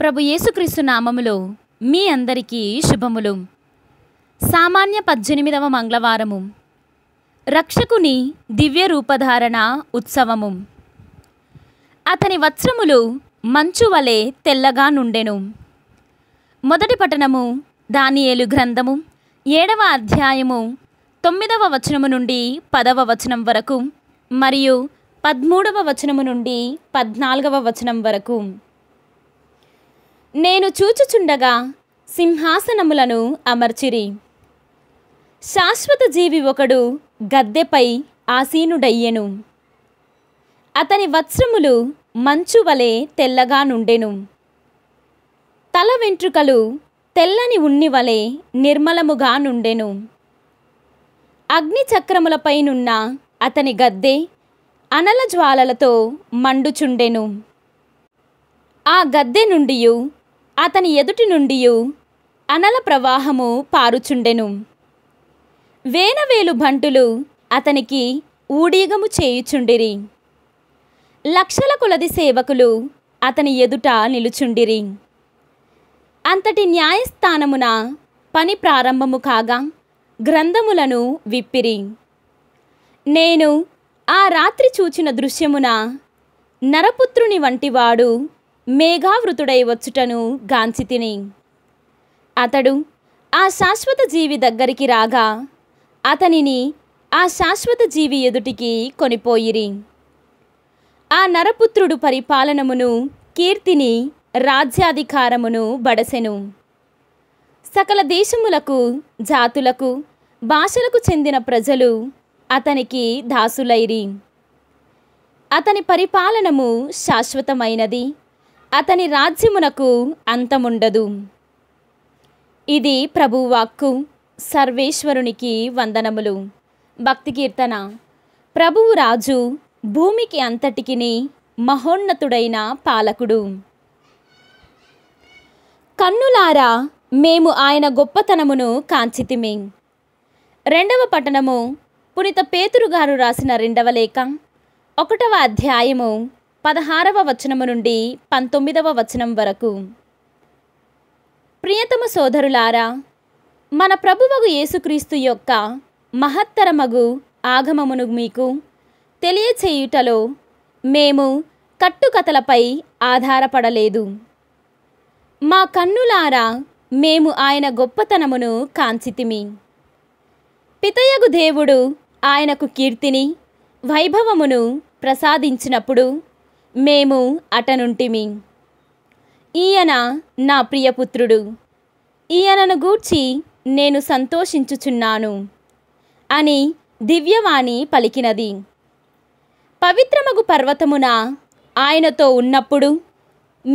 ప్రభు యేసుక్రీస్తు నామములో మీ అందరికీ శుభములు సామాన్య పద్దెనిమిదవ మంగళవారము రక్షకుని దివ్య రూపధారణ ఉత్సవము అతని వస్త్రములు మంచు వలె తెల్లగా నుండెను మొదటి పట్టణము దానియేలు గ్రంథము ఏడవ అధ్యాయము తొమ్మిదవ వచనము నుండి పదవ వచనం వరకు మరియు పదమూడవ వచనము నుండి పద్నాలుగవ వచనం వరకు నేను చూచుచుండగా సింహాసనములను అమర్చిరి శాశ్వత జీవి ఒకడు గద్దెపై ఆసీనుడయ్యెను అతని వస్త్రములు మంచు వలె తెల్లగా నుండెను తల వెంట్రుకలు తెల్లని ఉన్ని వలె నిర్మలముగా నుండెను అగ్నిచక్రములపైనున్న అతని గద్దె అనల జ్వాలలతో మండుచుండెను ఆ గద్దె నుండియు అతని ఎదుటి నుండి అనల ప్రవాహము పారుచుండెను వేనవేలు భంటులు అతనికి ఊడీగము చేయుచుండిరి లక్షల కులది సేవకులు అతని ఎదుట నిలుచుండిరి అంతటి న్యాయస్థానమున పని ప్రారంభము కాగా గ్రంథములను విప్పిరి నేను ఆ రాత్రి చూచిన దృశ్యమున నరపుత్రుని వంటివాడు మేఘావృతుడై వచ్చుటను గాంచితిని అతడు ఆ శాశ్వత జీవి దగ్గరికి రాగా అతనిని ఆ శాశ్వత జీవి ఎదుటికి కొనిపోయిరి ఆ నరపుత్రుడు పరిపాలనమును కీర్తిని రాజ్యాధికారమును బడసెను సకల దేశములకు జాతులకు భాషలకు చెందిన ప్రజలు అతనికి దాసులైరి అతని పరిపాలనము శాశ్వతమైనది అతని రాజ్యమునకు అంతముండదు ఇది ప్రభువాక్కు సర్వేశ్వరునికి వందనములు భక్తి కీర్తన ప్రభువు రాజు భూమికి అంతటికిని మహోన్నతుడైన పాలకుడు కన్నులారా మేము ఆయన గొప్పతనమును కాంచితిమి రెండవ పట్టణము పునిత పేతురుగారు రాసిన రెండవ లేఖ ఒకటవ అధ్యాయము పదహారవ వచనము నుండి పంతొమ్మిదవ వచనం వరకు ప్రియతమ సోదరులారా మన ప్రభువగు యేసుక్రీస్తు యొక్క మహత్తరమగు ఆగమమును మీకు తెలియచేయుటలో మేము కట్టుకథలపై ఆధారపడలేదు మా కన్నులారా మేము ఆయన గొప్పతనమును కాంచితిమి పితయగు దేవుడు ఆయనకు కీర్తిని వైభవమును ప్రసాదించినప్పుడు మేము అటనుంటిమి ఈయన నా ప్రియపుత్రుడు ఈయనను గూర్చి నేను సంతోషించుచున్నాను అని దివ్యవాణి పలికినది పవిత్రమగు పర్వతమున ఆయనతో ఉన్నప్పుడు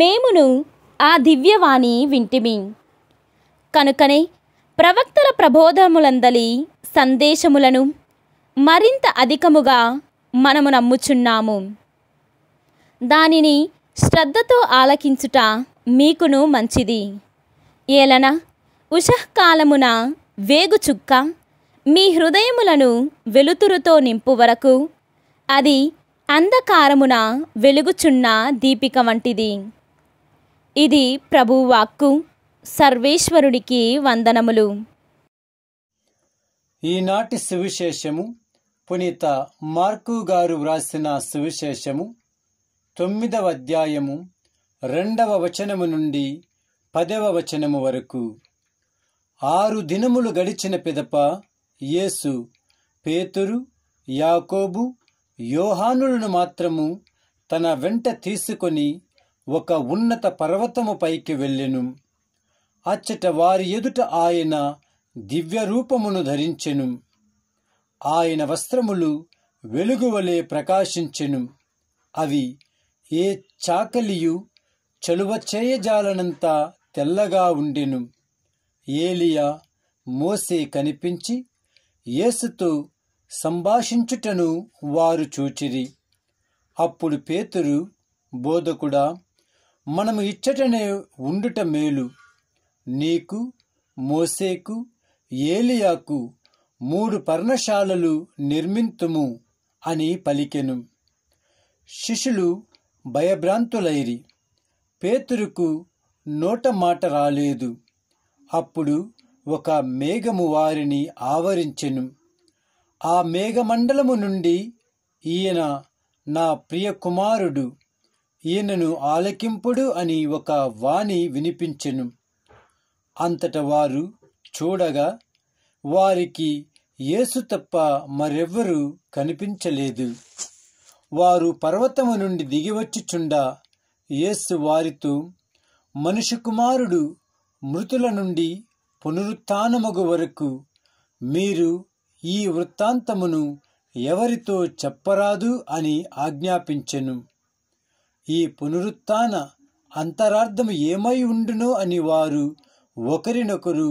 మేమును ఆ దివ్యవాణి వింటిమి కనుకనే ప్రవక్తల ప్రబోధములందలి సందేశములను మరింత అధికముగా మనము నమ్ముచున్నాము దానిని శ్రద్ధతో ఆలకించుట మీకును మంచిది ఏలన ఉషకాలమున వేగుచుక్క మీ హృదయములను వెలుతురుతో నింపు వరకు అది అంధకారమున వెలుగుచున్న దీపిక వంటిది ఇది ప్రభువాక్కు సర్వేశ్వరుడికి వందనములు ఈనాటి సువిశేషము పునీత మార్కు గారు వ్రాసిన సువిశేషము తొమ్మిదవ అధ్యాయము రెండవ వచనము నుండి పదవ వచనము వరకు ఆరు దినములు గడిచిన పిదప యేసు పేతురు యాకోబు యోహానులను మాత్రము తన వెంట తీసుకొని ఒక ఉన్నత పర్వతము పైకి వెళ్ళెను అచ్చట వారి ఎదుట ఆయన దివ్య రూపమును ధరించెను ఆయన వస్త్రములు వెలుగువలే ప్రకాశించెను అవి ఏ చాకలియు చలువ చేయజాలనంత తెల్లగా ఉండెను ఏలియా మోసే కనిపించి యేసుతో సంభాషించుటను వారు చూచిరి అప్పుడు పేతురు బోధకుడా మనము ఇచ్చటనే ఉండుట మేలు నీకు మోసేకు ఏలియాకు మూడు పర్ణశాలలు నిర్మింతుము అని పలికెను శిష్యులు భయభ్రాంతులైరి పేతురుకు నోట మాట రాలేదు అప్పుడు ఒక మేఘము వారిని ఆవరించెను ఆ మేఘమండలము నుండి ఈయన నా ప్రియ కుమారుడు ఈయనను ఆలకింపుడు అని ఒక వాణి వినిపించెను అంతట వారు చూడగా వారికి యేసు తప్ప మరెవ్వరూ కనిపించలేదు వారు పర్వతము నుండి దిగివచ్చుచుండా యేసు వారితో మనుషు కుమారుడు మృతుల నుండి పునరుత్నమగు వరకు మీరు ఈ వృత్తాంతమును ఎవరితో చెప్పరాదు అని ఆజ్ఞాపించెను ఈ పునరుత్న అంతరార్థము ఏమై ఉండునో అని వారు ఒకరినొకరు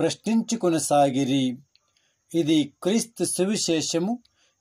ప్రశ్నించుకొనసాగిరి ఇది క్రీస్తు సువిశేషము